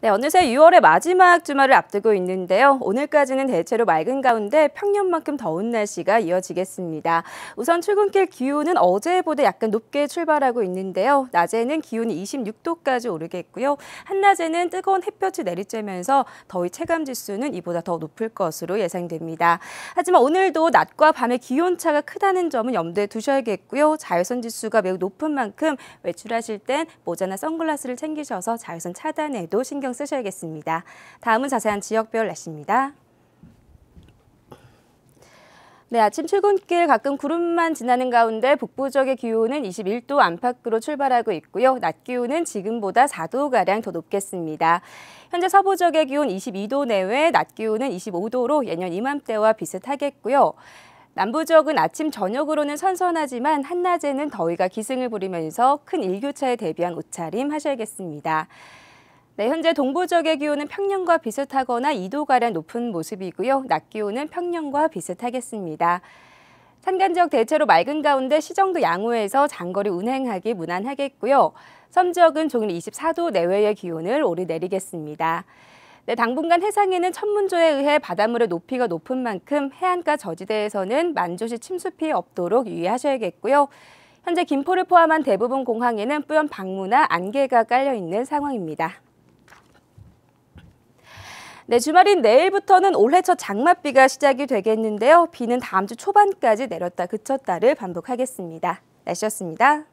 네, 어느새 6월의 마지막 주말을 앞두고 있는데요. 오늘까지는 대체로 맑은 가운데 평년만큼 더운 날씨가 이어지겠습니다. 우선 출근길 기온은 어제보다 약간 높게 출발하고 있는데요. 낮에는 기온이 26도까지 오르겠고요. 한낮에는 뜨거운 햇볕이 내리쬐면서 더위 체감 지수는 이보다 더 높을 것으로 예상됩니다. 하지만 오늘도 낮과 밤의 기온 차가 크다는 점은 염두에 두셔야겠고요. 자외선 지수가 매우 높은 만큼 외출하실 땐 모자나 선글라스를 챙기셔서 자외선 차단에도 신경 신경 쓰셔야겠습니다. 다음은 자세한 지역별 날씨입니다. 네, 아침 출근길 가끔 구름만 지나는 가운데 북부 지역의 기온은 21도 안팎으로 출발하고 있고요. 낮 기온은 지금보다 4도가량 더 높겠습니다. 현재 서부 지역의 기온 22도 내외, 낮 기온은 25도로 예년 이맘때와 비슷하겠고요. 남부 지역은 아침 저녁으로는 선선하지만 한낮에는 더위가 기승을 부리면서 큰 일교차에 대비한 옷차림 하셔야겠습니다. 네, 현재 동부 지역의 기온은 평년과 비슷하거나 2도가량 높은 모습이고요. 낮 기온은 평년과 비슷하겠습니다. 산간 지역 대체로 맑은 가운데 시정도 양호해서 장거리 운행하기 무난하겠고요. 섬 지역은 종일 24도 내외의 기온을 오르내리겠습니다. 네, 당분간 해상에는 천문조에 의해 바닷물의 높이가 높은 만큼 해안가 저지대에서는 만조시 침수 피해 없도록 유의하셔야겠고요. 현재 김포를 포함한 대부분 공항에는 뿌연 방문나 안개가 깔려 있는 상황입니다. 네, 주말인 내일부터는 올해 첫 장맛비가 시작이 되겠는데요. 비는 다음 주 초반까지 내렸다 그쳤다를 반복하겠습니다. 날씨였습니다.